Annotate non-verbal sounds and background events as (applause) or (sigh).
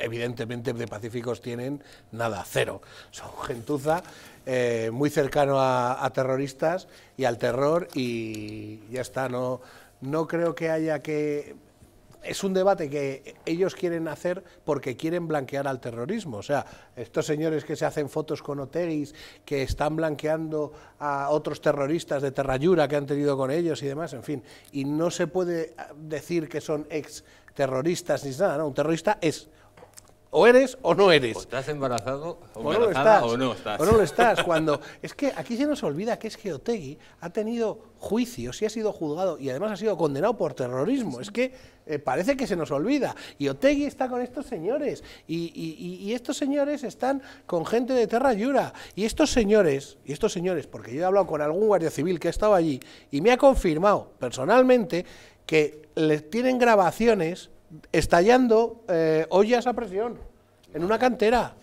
evidentemente de pacíficos tienen nada, cero. Son gentuza, eh, muy cercano a, terroristas y al terror y ya está, no, no creo que haya que... Es un debate que ellos quieren hacer porque quieren blanquear al terrorismo. O sea, estos señores que se hacen fotos con Oteguis, que están blanqueando a otros terroristas de Terrayura que han tenido con ellos y demás, en fin. Y no se puede ah, decir que son ex terroristas ni nada, Un terrorista es o eres o no eres. O estás embarazado o, no estás. O no, lo estás. (laughs) Cuando, es que aquí se nos olvida que es que Otegui ha tenido juicios y ha sido juzgado y además ha sido condenado por terrorismo. Es que eh, parece que se nos olvida. Y Otegui está con estos señores. Y, estos señores están con gente de Terra Yura. Y estos señores, y estos señores, porque yo he hablado con algún guardia civil que ha estado allí y me ha confirmado personalmente que les tienen grabaciones estallando eh, hoy esa presión en una cantera.